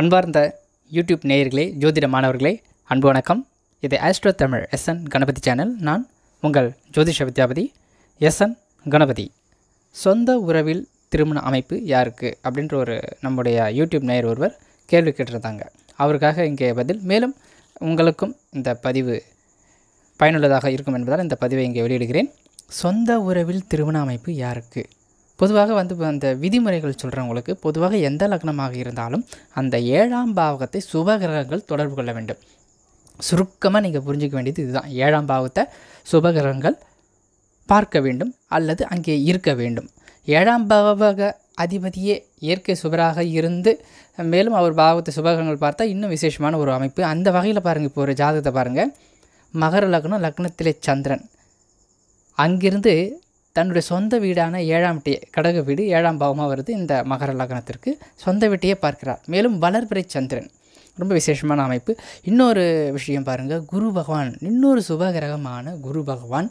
அன்பார்ந்த யூடியூப் நேயர்களே ஜோதிட மாணவர்களே அன்பு வணக்கம் இது astro Tamil S N Ganapathi channel நான் உங்கள் ஜோதிஷ வித்யாபதி எஸ்என் கணபதி சொந்த உறவில் திருமண அமைப்பு யாருக்கு அப்படின்ற ஒரு நம்முடைய யூடியூப் நேயர் ஒருவர் கேள்வி கேட்டிருந்தாங்க அவருக்காக இங்கே பதில் மேலும் உங்களுக்கும் இந்த பதிவு பயனுள்ளதாக இருக்கும் என்பதால் இந்த பதிவை இங்கே வெளியிடுகிறேன் சொந்த உறவில் திருமண அமைப்பு யாருக்கு பொதுவாக வந்து அந்த விதிமுறைகள் சொல்கிறவங்களுக்கு பொதுவாக எந்த லக்னமாக இருந்தாலும் அந்த ஏழாம் பாவகத்தை சுப கிரகங்கள் தொடர்பு கொள்ள வேண்டும் சுருக்கமாக நீங்கள் புரிஞ்சிக்க வேண்டியது இதுதான் ஏழாம் பாவத்தை சுபகிரகங்கள் பார்க்க வேண்டும் அல்லது அங்கே இருக்க வேண்டும் ஏழாம் பாவக அதிபதியே இயற்கை சுபராக இருந்து மேலும் அவர் பாவத்தை சுபகங்கள் பார்த்தா இன்னும் விசேஷமான ஒரு அமைப்பு அந்த வகையில் பாருங்கள் இப்போ ஒரு ஜாதகத்தை பாருங்கள் மகர லக்னம் லக்னத்திலே சந்திரன் அங்கிருந்து தன்னுடைய சொந்த வீடான ஏழாம் வீட்டையே கடக வீடு ஏழாம் பாவமாக வருது இந்த மகர லக்னத்திற்கு சொந்த வீட்டையே பார்க்கிறார் மேலும் வளர்பிறை சந்திரன் ரொம்ப விசேஷமான அமைப்பு இன்னொரு விஷயம் பாருங்கள் குரு பகவான் இன்னொரு சுபகிரகமான குரு பகவான்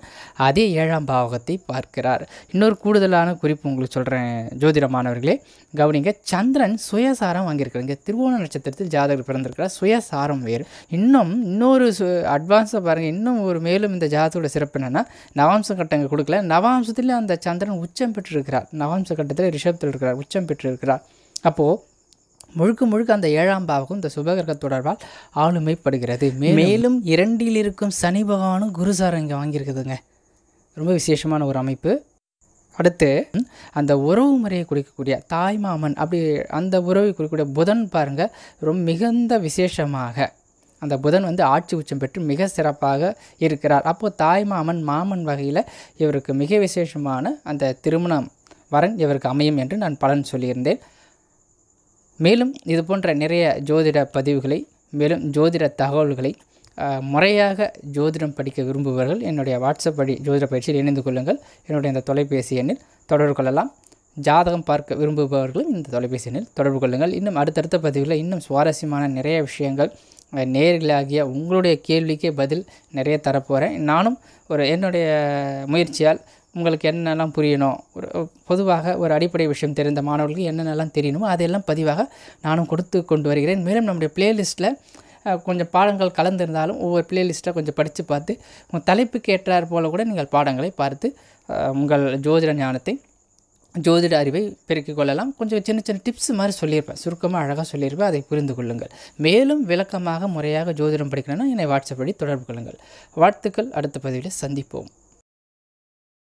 அதே ஏழாம் பாவகத்தை பார்க்கிறார் இன்னொரு கூடுதலான குறிப்பு உங்களுக்கு சொல்கிறேன் ஜோதிடமானவர்களே கவனிங்க சந்திரன் சுயசாரம் வாங்கியிருக்கிறீங்க திருவோண நட்சத்திரத்தில் ஜாதகர் பிறந்திருக்கிறார் சுயசாரம் வேறு இன்னும் இன்னொரு சு அட்வான்ஸாக பாருங்கள் இன்னும் ஒரு மேலும் இந்த ஜாதகத்தோட சிறப்பு என்னென்னா நவாம்ச கட்டங்க கொடுக்கல நவாம்சத்தில் அந்த சந்திரன் உச்சம் பெற்றிருக்கிறார் நவாம்ச கட்டத்தில் ரிஷபத்தில் இருக்கிறார் உச்சம் பெற்றிருக்கிறார் அப்போது முழுக்க முழுக்க அந்த ஏழாம் பாவகம் இந்த சுபகிரக தொடர்பால் ஆளுமைப்படுகிறது மேலும் இரண்டில் இருக்கும் சனி பகவானும் குருசாரம் இங்கே வாங்கியிருக்குதுங்க ரொம்ப விசேஷமான ஒரு அமைப்பு அடுத்து அந்த உறவு முறையை குறிக்கக்கூடிய மாமன் அப்படி அந்த உறவை குறிக்கக்கூடிய புதன் பாருங்கள் ரொம்ப மிகுந்த விசேஷமாக அந்த புதன் வந்து ஆட்சி உச்சம் பெற்று மிக சிறப்பாக இருக்கிறார் அப்போது மாமன் மாமன் வகையில் இவருக்கு மிக விசேஷமான அந்த திருமணம் வரன் இவருக்கு அமையும் என்று நான் பலன் சொல்லியிருந்தேன் மேலும் இது போன்ற நிறைய ஜோதிட பதிவுகளை மேலும் ஜோதிட தகவல்களை முறையாக ஜோதிடம் படிக்க விரும்புபவர்கள் என்னுடைய வாட்ஸ்அப் வழி ஜோதிட பயிற்சியில் இணைந்து கொள்ளுங்கள் என்னுடைய இந்த தொலைபேசி எண்ணில் தொடர்பு கொள்ளலாம் ஜாதகம் பார்க்க விரும்புபவர்களும் இந்த தொலைபேசி எண்ணில் தொடர்பு கொள்ளுங்கள் இன்னும் அடுத்தடுத்த பதிவில் இன்னும் சுவாரஸ்யமான நிறைய விஷயங்கள் நேர்களாகிய உங்களுடைய கேள்விக்கே பதில் நிறைய தரப்போகிறேன் நானும் ஒரு என்னுடைய முயற்சியால் உங்களுக்கு என்னென்னலாம் புரியணும் ஒரு பொதுவாக ஒரு அடிப்படை விஷயம் தெரிந்த மாணவர்களுக்கு என்னென்னலாம் தெரியணுமோ அதையெல்லாம் பதிவாக நானும் கொடுத்து கொண்டு வருகிறேன் மேலும் நம்முடைய பிளேலிஸ்ட்டில் கொஞ்சம் பாடங்கள் கலந்திருந்தாலும் ஒவ்வொரு பிளேலிஸ்ட்டாக கொஞ்சம் படித்து பார்த்து உங்கள் தலைப்புக்கு ஏற்றாற் போல கூட நீங்கள் பாடங்களை பார்த்து உங்கள் ஜோதிட ஞானத்தை ஜோதிட அறிவை பெருக்கிக் கொள்ளலாம் கொஞ்சம் சின்ன சின்ன டிப்ஸ் மாதிரி சொல்லியிருப்பேன் சுருக்கமாக அழகாக சொல்லியிருப்பேன் அதை புரிந்து கொள்ளுங்கள் மேலும் விளக்கமாக முறையாக ஜோதிடம் படிக்கணும்னா என்னை வாட்ஸ்அப் படி தொடர்பு கொள்ளுங்கள் வாழ்த்துக்கள் அடுத்த பதிவில் சந்திப்போம்